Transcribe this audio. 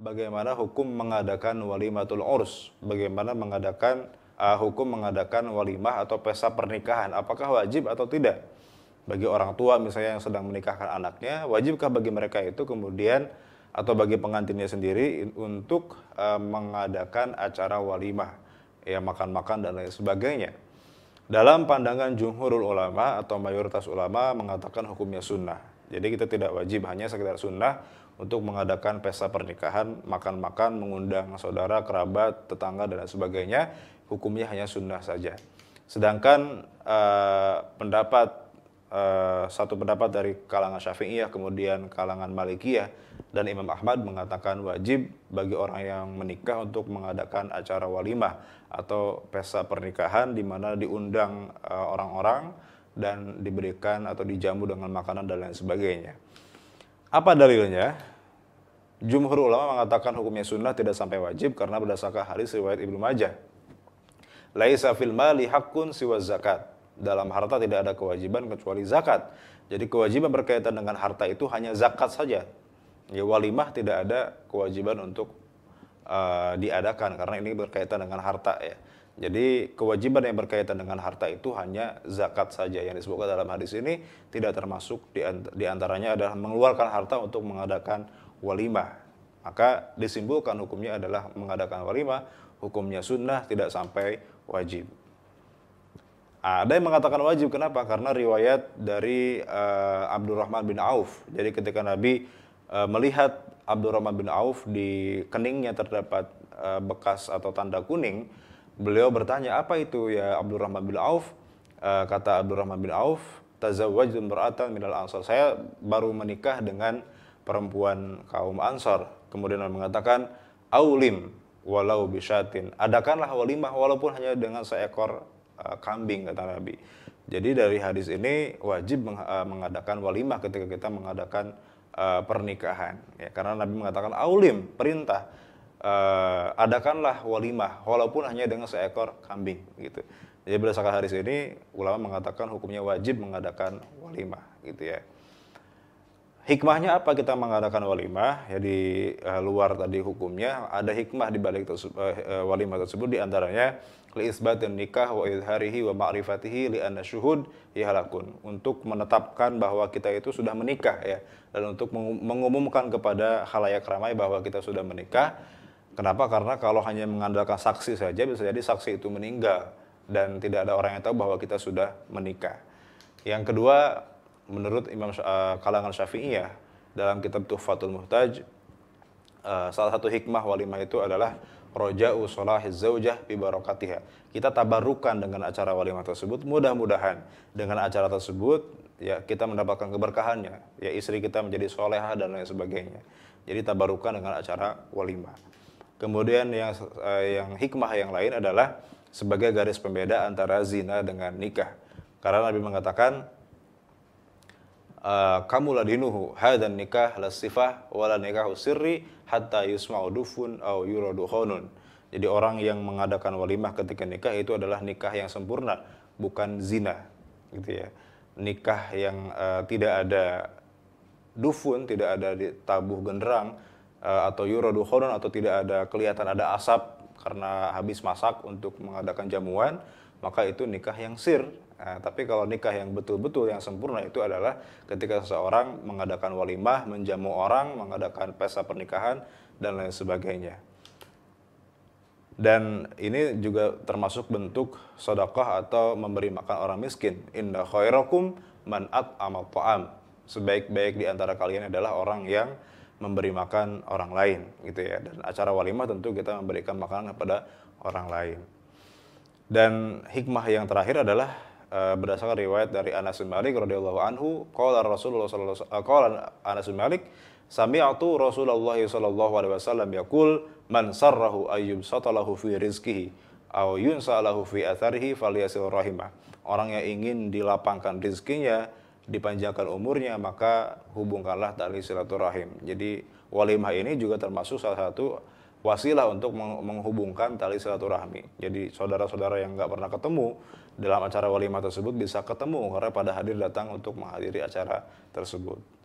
bagaimana hukum mengadakan walimatul urs, bagaimana mengadakan uh, hukum mengadakan walimah atau pesa pernikahan, apakah wajib atau tidak? Bagi orang tua misalnya yang sedang menikahkan anaknya, wajibkah bagi mereka itu kemudian atau bagi pengantinnya sendiri untuk uh, mengadakan acara walimah, ya makan-makan dan lain sebagainya. Dalam pandangan jumhurul ulama atau mayoritas ulama mengatakan hukumnya sunnah. Jadi kita tidak wajib hanya sekedar sunnah untuk mengadakan pesta pernikahan, makan-makan, mengundang saudara, kerabat, tetangga, dan sebagainya, hukumnya hanya sunnah saja. Sedangkan uh, pendapat Uh, satu pendapat dari kalangan Syafi'iyah, kemudian kalangan Malikiyah, dan Imam Ahmad mengatakan wajib bagi orang yang menikah untuk mengadakan acara walimah atau pesta pernikahan di mana diundang eh, orang-orang dan diberikan atau dijamu dengan makanan dan lain sebagainya. Apa dalilnya? Jumhur ulama mengatakan hukumnya sunnah tidak sampai wajib karena berdasarkan hadis riwayat Ibnu Majah. Laisa fil mali hakun siwa zakat. Dalam harta tidak ada kewajiban kecuali zakat. Jadi kewajiban berkaitan dengan harta itu hanya zakat saja. Ya walimah tidak ada kewajiban untuk uh, diadakan karena ini berkaitan dengan harta ya. Jadi kewajiban yang berkaitan dengan harta itu hanya zakat saja yang disebutkan dalam hadis ini tidak termasuk diantaranya adalah mengeluarkan harta untuk mengadakan walimah. Maka disimpulkan hukumnya adalah mengadakan walimah, hukumnya sunnah tidak sampai wajib. Ah, ada yang mengatakan wajib, kenapa? Karena riwayat dari uh, Abdurrahman bin Auf. Jadi ketika Nabi uh, melihat Abdurrahman bin Auf di keningnya terdapat uh, bekas atau tanda kuning, beliau bertanya, apa itu ya Abdurrahman bin Auf? Uh, kata Abdurrahman bin Auf, tazawwajtu beratan minal ansar. Saya baru menikah dengan perempuan kaum Ansor. Kemudian mengatakan, Aulim walau bisyatin. Adakanlah walimah walaupun hanya dengan seekor eh, kambing, kata Nabi. Jadi dari hadis ini wajib eh, mengadakan walimah ketika kita mengadakan eh, pernikahan. Ya, karena Nabi mengatakan, Aulim, perintah. adakanlah walimah walaupun hanya dengan seekor kambing gitu. Jadi berdasarkan hadis ini ulama mengatakan hukumnya wajib mengadakan walimah gitu ya. Hikmahnya apa kita mengadakan walimah? Ya di uh, luar tadi hukumnya ada hikmah di balik uh, walimah tersebut di antaranya dan nikah wa idharihi wa ma'rifatihi li anna syuhud yahlakun untuk menetapkan bahwa kita itu sudah menikah ya dan untuk mengumumkan kepada khalayak ramai bahwa kita sudah menikah. Kenapa? Karena kalau hanya mengandalkan saksi saja bisa jadi saksi itu meninggal dan tidak ada orang yang tahu bahwa kita sudah menikah. Yang kedua, menurut Imam uh, kalangan Syafi'i ya, dalam kitab Tuhfatul Muhtaj uh, salah satu hikmah walimah itu adalah roja'u solahiz zaujah bi barakatiha. Kita tabarukan dengan acara walimah tersebut, mudah-mudahan dengan acara tersebut ya kita mendapatkan keberkahannya, ya istri kita menjadi soleha dan lain sebagainya. Jadi tabarukan dengan acara walimah. Kemudian yang uh, yang hikmah yang lain adalah sebagai garis pembeda antara zina dengan nikah. Karena Nabi mengatakan Eh, kamu kamuladinuhu hadan nikah la sifah wala nikahu sirri hatta yusma'u dufun au yuradu khonun. Jadi orang yang mengadakan walimah ketika nikah itu adalah nikah yang sempurna, bukan zina, gitu ya. Nikah yang uh, tidak ada dufun, tidak ada tabuh genderang uh, atau yuradu khonun atau tidak ada kelihatan ada asap karena habis masak untuk mengadakan jamuan, maka itu nikah yang sir, Nah, tapi kalau nikah yang betul-betul yang sempurna itu adalah ketika seseorang mengadakan walimah, menjamu orang, mengadakan pesta pernikahan dan lain sebagainya. Dan ini juga termasuk bentuk sedekah atau memberi makan orang miskin. Indah khairakum man amal ta'am. Sebaik-baik di antara kalian adalah orang yang memberi makan orang lain gitu ya. Dan acara walimah tentu kita memberikan makanan kepada orang lain. Dan hikmah yang terakhir adalah Eh, berdasarkan riwayat dari Anas bin Malik radhiyallahu anhu qala Rasulullah sallallahu wasallam, qala Anas bin Malik sami'tu Rasulullah sallallahu alaihi wasallam yaqul man sarrahu ayyub satalahu fi rizqihi aw yunsalahu fi atharihi falyasil rahimah orang yang ingin dilapangkan rizkinya dipanjangkan umurnya maka hubungkanlah tali silaturahim jadi walimah ini juga termasuk salah satu wasilah untuk menghubungkan tali silaturahmi. Jadi saudara-saudara yang nggak pernah ketemu dalam acara walimah tersebut bisa ketemu karena pada hadir datang untuk menghadiri acara tersebut.